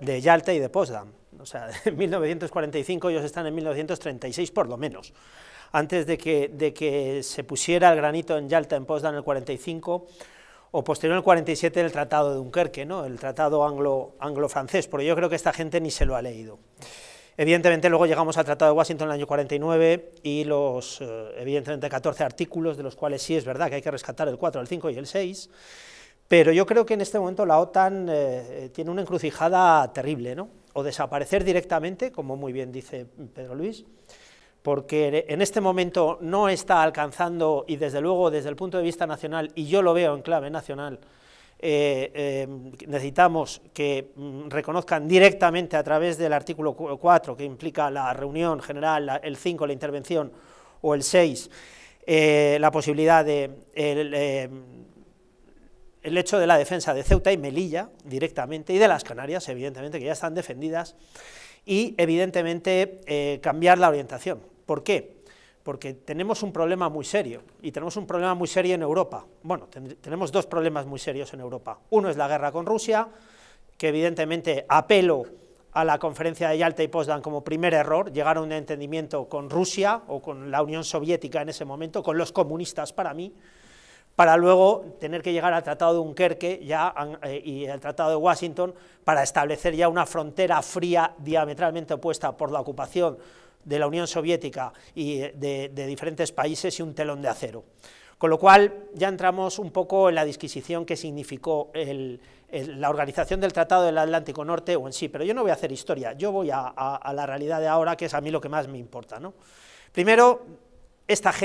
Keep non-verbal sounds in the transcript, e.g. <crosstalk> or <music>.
de Yalta y de Potsdam. O sea, <laughs> en 1945 ellos están en 1936 por lo menos. Antes de que, de que se pusiera el granito en Yalta, en Potsdam en el 45, o posterior el 47 el Tratado de Dunkerque, ¿no? el Tratado anglo, anglo-francés, porque yo creo que esta gente ni se lo ha leído. Evidentemente luego llegamos al Tratado de Washington en el año 49 y los, eh, evidentemente, 14 artículos, de los cuales sí es verdad que hay que rescatar el 4, el 5 y el 6, pero yo creo que en este momento la OTAN eh, eh, tiene una encrucijada terrible, ¿no? O desaparecer directamente, como muy bien dice Pedro Luis, porque en este momento no está alcanzando, y desde luego desde el punto de vista nacional, y yo lo veo en clave nacional, eh, necesitamos que mm, reconozcan directamente a través del artículo 4, que implica la reunión general, el 5, la intervención, o el 6, la posibilidad de el hecho de la defensa de Ceuta y Melilla directamente, y de las Canarias, evidentemente, que ya están defendidas, y evidentemente eh, cambiar la orientación. ¿Por qué? Porque tenemos un problema muy serio, y tenemos un problema muy serio en Europa. Bueno, tenemos dos problemas muy serios en Europa. Uno es la guerra con Rusia, que evidentemente apelo a la conferencia de Yalta y Potsdam como primer error, llegar a un entendimiento con Rusia o con la Unión Soviética en ese momento, con los comunistas para mí, para luego tener que llegar al Tratado de Dunkerque eh, y al Tratado de Washington para establecer ya una frontera fría diametralmente opuesta por la ocupación de la Unión Soviética y de, diferentes países y un telón de acero. Con lo cual ya entramos un poco en la disquisición que significó la organización del Tratado del Atlántico Norte o en sí, pero yo no voy a hacer historia, yo voy a, la realidad de ahora, que es a mí lo que más me importa. ¿no? Primero, esta gente